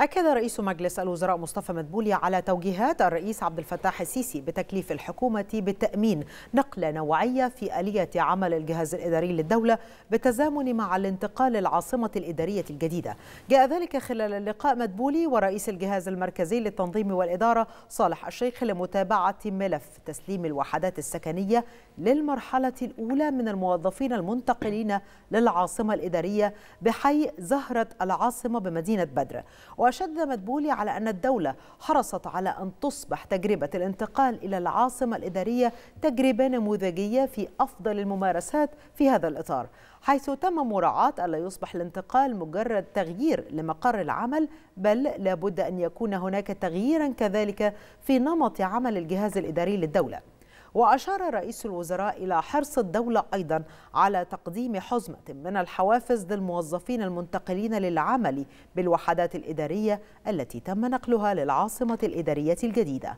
أكد رئيس مجلس الوزراء مصطفى مدبولي على توجيهات الرئيس عبد الفتاح السيسي بتكليف الحكومة بالتأمين نقلة نوعية في آلية عمل الجهاز الإداري للدولة بالتزامن مع الانتقال للعاصمة الإدارية الجديدة جاء ذلك خلال اللقاء مدبولي ورئيس الجهاز المركزي للتنظيم والإدارة صالح الشيخ لمتابعة ملف تسليم الوحدات السكنية للمرحلة الأولى من الموظفين المنتقلين للعاصمة الإدارية بحي زهرة العاصمة بمدينة بدر وشد مدبولي على أن الدولة حرصت على أن تصبح تجربة الانتقال إلى العاصمة الإدارية تجربة نموذجية في أفضل الممارسات في هذا الإطار حيث تم مراعاة ألا يصبح الانتقال مجرد تغيير لمقر العمل بل لابد أن يكون هناك تغييرا كذلك في نمط عمل الجهاز الإداري للدولة وأشار رئيس الوزراء إلى حرص الدولة أيضا على تقديم حزمة من الحوافز للموظفين المنتقلين للعمل بالوحدات الإدارية التي تم نقلها للعاصمة الإدارية الجديدة